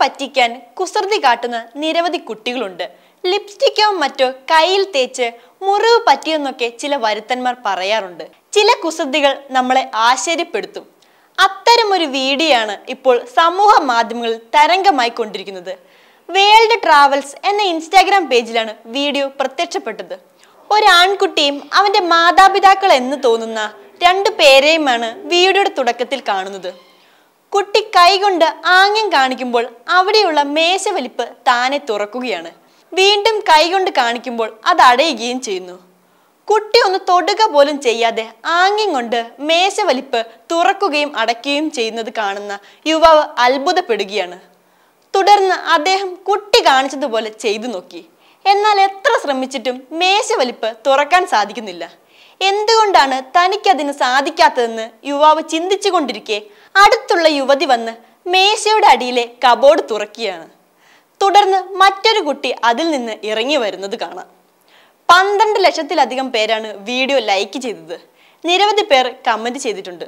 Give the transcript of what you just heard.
പറ്റിക്കാൻ കുസൃതി കാട്ടുന്ന നിരവധി കുട്ടികളുണ്ട് ലിപ്സ്റ്റിക്കോ മറ്റോ കയ്യിൽ തേച്ച് മുറിവ് പറ്റിയെന്നൊക്കെ ചില വരുത്തന്മാർ പറയാറുണ്ട് ചില കുസൃതികൾ നമ്മളെ ആശ്ചര്യപ്പെടുത്തും അത്തരമൊരു വീഡിയോയാണ് ഇപ്പോൾ സമൂഹ മാധ്യമങ്ങളിൽ തരംഗമായി കൊണ്ടിരിക്കുന്നത് വേൾഡ് ട്രാവൽസ് എന്ന ഇൻസ്റ്റാഗ്രാം പേജിലാണ് വീഡിയോ പ്രത്യക്ഷപ്പെട്ടത് ഒരു ആൺകുട്ടിയും അവന്റെ മാതാപിതാക്കൾ എന്ന് തോന്നുന്ന രണ്ടു പേരെയുമാണ് വീഡിയോയുടെ തുടക്കത്തിൽ കാണുന്നത് കുട്ടി കൈകൊണ്ട് ആംഗ്യം കാണിക്കുമ്പോൾ അവിടെയുള്ള മേശവലിപ്പ് താനെ തുറക്കുകയാണ് വീണ്ടും കൈകൊണ്ട് കാണിക്കുമ്പോൾ അത് അടയുകയും ചെയ്യുന്നു കുട്ടി ഒന്ന് തൊടുക പോലും ചെയ്യാതെ ആംഗ്യം കൊണ്ട് മേശവലിപ്പ് തുറക്കുകയും അടയ്ക്കുകയും ചെയ്യുന്നത് കാണുന്ന യുവാവ് അത്ഭുതപ്പെടുകയാണ് തുടർന്ന് അദ്ദേഹം കുട്ടി കാണിച്ചതുപോലെ ചെയ്തു നോക്കി എന്നാൽ എത്ര ശ്രമിച്ചിട്ടും മേശവലിപ്പ് തുറക്കാൻ സാധിക്കുന്നില്ല എന്തുകൊണ്ടാണ് തനിക്കതിന് സാധിക്കാത്തതെന്ന് യുവാവ് ചിന്തിച്ചു കൊണ്ടിരിക്കെ അടുത്തുള്ള യുവതി വന്ന് മേശയുടെ അടിയിലെ കബോർഡ് തുറക്കുകയാണ് തുടർന്ന് മറ്റൊരു കുട്ടി അതിൽ നിന്ന് ഇറങ്ങി വരുന്നത് കാണാം പന്ത്രണ്ട് ലക്ഷത്തിലധികം പേരാണ് വീഡിയോ ലൈക്ക് ചെയ്തത് നിരവധി പേർ കമൻറ്റ് ചെയ്തിട്ടുണ്ട്